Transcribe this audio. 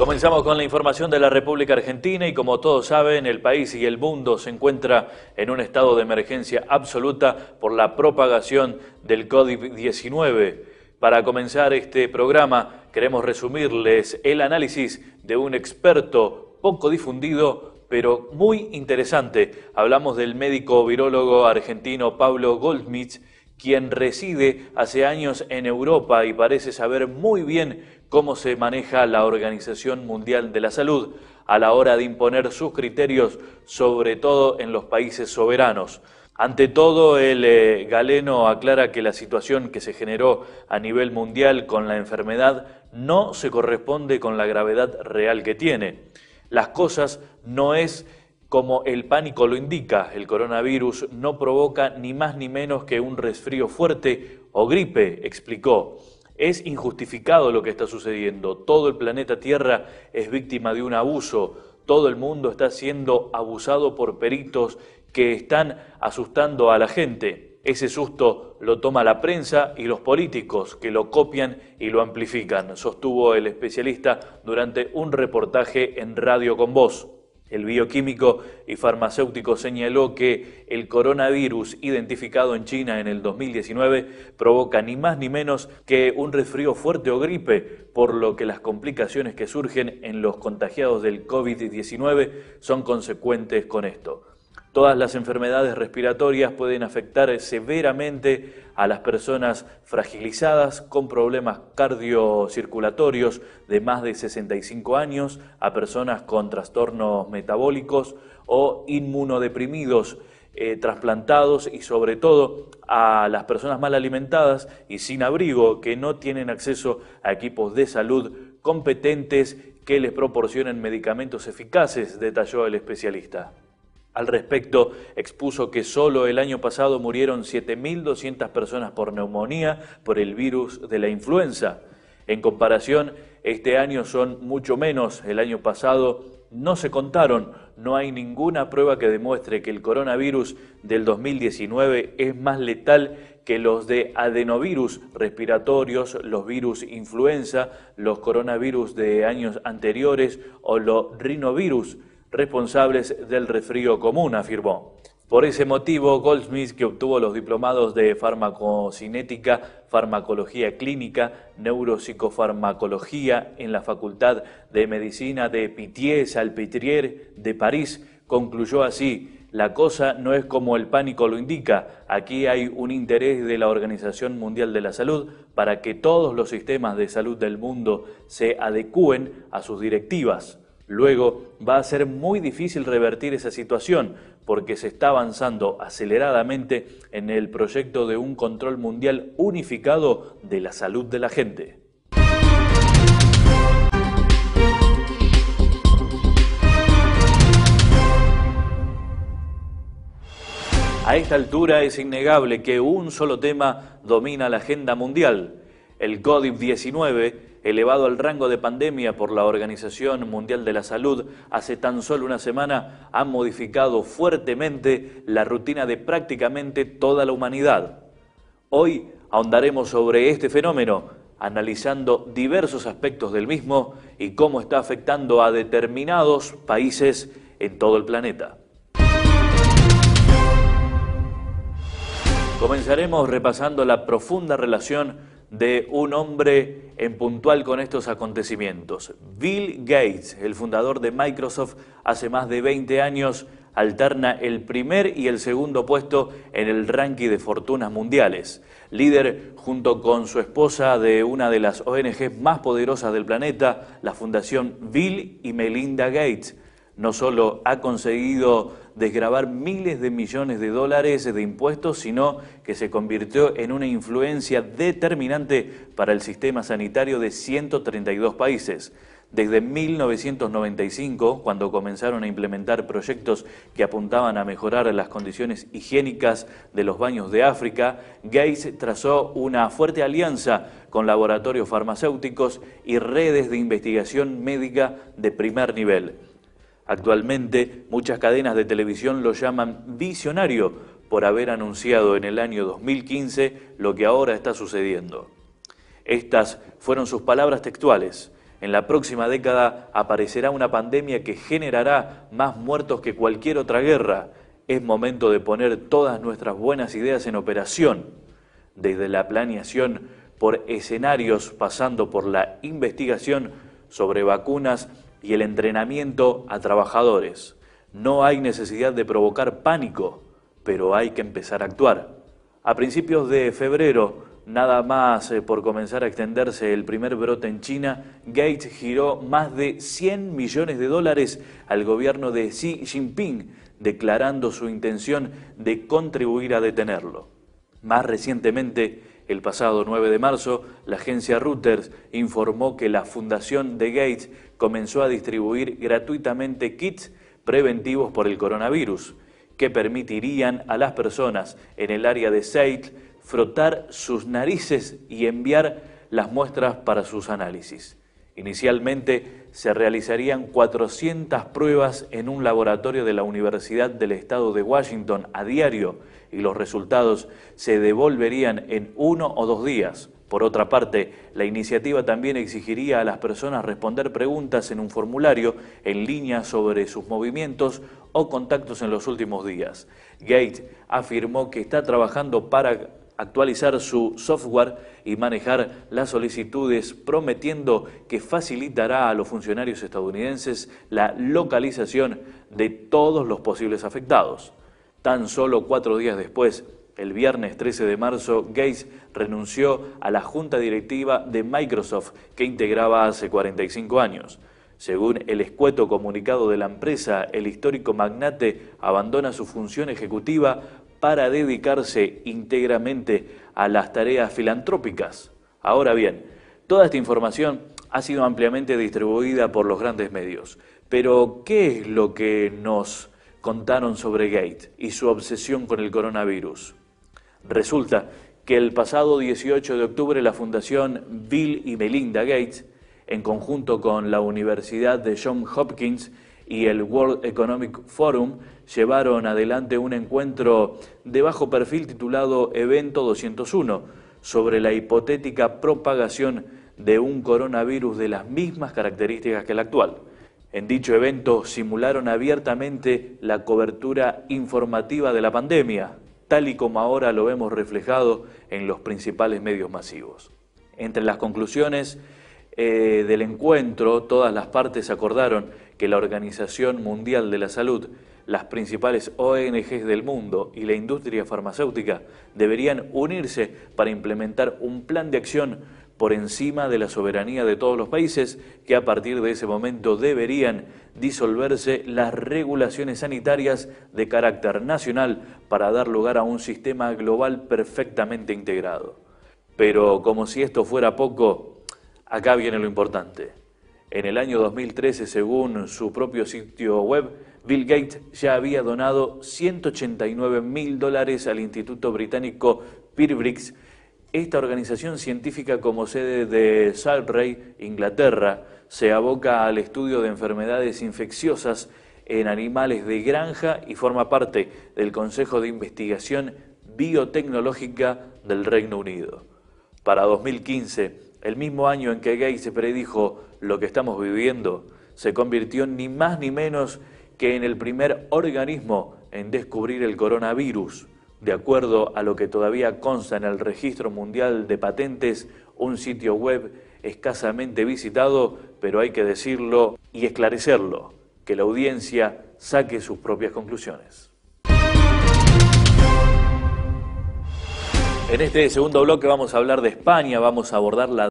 Comenzamos con la información de la República Argentina y como todos saben, el país y el mundo se encuentra en un estado de emergencia absoluta por la propagación del COVID-19. Para comenzar este programa, queremos resumirles el análisis de un experto poco difundido, pero muy interesante. Hablamos del médico virólogo argentino Pablo Goldsmith, quien reside hace años en Europa y parece saber muy bien cómo se maneja la Organización Mundial de la Salud a la hora de imponer sus criterios, sobre todo en los países soberanos. Ante todo, el eh, galeno aclara que la situación que se generó a nivel mundial con la enfermedad no se corresponde con la gravedad real que tiene. Las cosas no es como el pánico lo indica, el coronavirus no provoca ni más ni menos que un resfrío fuerte o gripe, explicó. Es injustificado lo que está sucediendo. Todo el planeta Tierra es víctima de un abuso. Todo el mundo está siendo abusado por peritos que están asustando a la gente. Ese susto lo toma la prensa y los políticos que lo copian y lo amplifican, sostuvo el especialista durante un reportaje en Radio con Voz. El bioquímico y farmacéutico señaló que el coronavirus identificado en China en el 2019 provoca ni más ni menos que un resfrío fuerte o gripe, por lo que las complicaciones que surgen en los contagiados del COVID-19 son consecuentes con esto. Todas las enfermedades respiratorias pueden afectar severamente a las personas fragilizadas con problemas cardiocirculatorios de más de 65 años, a personas con trastornos metabólicos o inmunodeprimidos, eh, trasplantados y sobre todo a las personas mal alimentadas y sin abrigo que no tienen acceso a equipos de salud competentes que les proporcionen medicamentos eficaces, detalló el especialista. Al respecto, expuso que solo el año pasado murieron 7.200 personas por neumonía por el virus de la influenza. En comparación, este año son mucho menos. El año pasado no se contaron. No hay ninguna prueba que demuestre que el coronavirus del 2019 es más letal que los de adenovirus respiratorios, los virus influenza, los coronavirus de años anteriores o los rinovirus responsables del resfrío común, afirmó. Por ese motivo, Goldsmith, que obtuvo los diplomados de farmacocinética, farmacología clínica, neuropsicofarmacología en la Facultad de Medicina de Pitié-Salpêtrière de París, concluyó así, la cosa no es como el pánico lo indica, aquí hay un interés de la Organización Mundial de la Salud para que todos los sistemas de salud del mundo se adecúen a sus directivas. Luego va a ser muy difícil revertir esa situación porque se está avanzando aceleradamente en el proyecto de un control mundial unificado de la salud de la gente. A esta altura es innegable que un solo tema domina la agenda mundial. El COVID-19 elevado al rango de pandemia por la Organización Mundial de la Salud hace tan solo una semana, ha modificado fuertemente la rutina de prácticamente toda la humanidad. Hoy ahondaremos sobre este fenómeno, analizando diversos aspectos del mismo y cómo está afectando a determinados países en todo el planeta. Comenzaremos repasando la profunda relación de un hombre en puntual con estos acontecimientos. Bill Gates, el fundador de Microsoft, hace más de 20 años alterna el primer y el segundo puesto en el ranking de fortunas mundiales. Líder junto con su esposa de una de las ONG más poderosas del planeta, la Fundación Bill y Melinda Gates, no solo ha conseguido desgravar miles de millones de dólares de impuestos, sino que se convirtió en una influencia determinante para el sistema sanitario de 132 países. Desde 1995, cuando comenzaron a implementar proyectos que apuntaban a mejorar las condiciones higiénicas de los baños de África, Gates trazó una fuerte alianza con laboratorios farmacéuticos y redes de investigación médica de primer nivel. Actualmente muchas cadenas de televisión lo llaman visionario por haber anunciado en el año 2015 lo que ahora está sucediendo. Estas fueron sus palabras textuales. En la próxima década aparecerá una pandemia que generará más muertos que cualquier otra guerra. Es momento de poner todas nuestras buenas ideas en operación, desde la planeación por escenarios pasando por la investigación sobre vacunas y el entrenamiento a trabajadores. No hay necesidad de provocar pánico, pero hay que empezar a actuar. A principios de febrero, nada más eh, por comenzar a extenderse el primer brote en China, Gates giró más de 100 millones de dólares al gobierno de Xi Jinping, declarando su intención de contribuir a detenerlo. Más recientemente, el pasado 9 de marzo, la agencia Reuters informó que la fundación de Gates comenzó a distribuir gratuitamente kits preventivos por el coronavirus, que permitirían a las personas en el área de Seattle frotar sus narices y enviar las muestras para sus análisis. Inicialmente, se realizarían 400 pruebas en un laboratorio de la Universidad del Estado de Washington a diario y los resultados se devolverían en uno o dos días. Por otra parte, la iniciativa también exigiría a las personas responder preguntas en un formulario en línea sobre sus movimientos o contactos en los últimos días. Gates afirmó que está trabajando para actualizar su software y manejar las solicitudes, prometiendo que facilitará a los funcionarios estadounidenses la localización de todos los posibles afectados. Tan solo cuatro días después, el viernes 13 de marzo, Gates renunció a la junta directiva de Microsoft que integraba hace 45 años. Según el escueto comunicado de la empresa, el histórico magnate abandona su función ejecutiva para dedicarse íntegramente a las tareas filantrópicas. Ahora bien, toda esta información ha sido ampliamente distribuida por los grandes medios, pero ¿qué es lo que nos contaron sobre Gates y su obsesión con el coronavirus? Resulta que el pasado 18 de octubre la Fundación Bill y Melinda Gates, en conjunto con la Universidad de Johns Hopkins, y el World Economic Forum llevaron adelante un encuentro de bajo perfil titulado Evento 201 sobre la hipotética propagación de un coronavirus de las mismas características que el actual. En dicho evento simularon abiertamente la cobertura informativa de la pandemia, tal y como ahora lo vemos reflejado en los principales medios masivos. Entre las conclusiones eh, del encuentro, todas las partes acordaron que la Organización Mundial de la Salud, las principales ONGs del mundo y la industria farmacéutica deberían unirse para implementar un plan de acción por encima de la soberanía de todos los países, que a partir de ese momento deberían disolverse las regulaciones sanitarias de carácter nacional para dar lugar a un sistema global perfectamente integrado. Pero como si esto fuera poco, Acá viene lo importante. En el año 2013, según su propio sitio web, Bill Gates ya había donado 189 mil dólares al Instituto Británico Pirbrix, esta organización científica como sede de Salray, Inglaterra, se aboca al estudio de enfermedades infecciosas en animales de granja y forma parte del Consejo de Investigación Biotecnológica del Reino Unido. Para 2015, el mismo año en que se predijo lo que estamos viviendo, se convirtió ni más ni menos que en el primer organismo en descubrir el coronavirus, de acuerdo a lo que todavía consta en el Registro Mundial de Patentes, un sitio web escasamente visitado, pero hay que decirlo y esclarecerlo, que la audiencia saque sus propias conclusiones. En este segundo bloque vamos a hablar de España, vamos a abordar la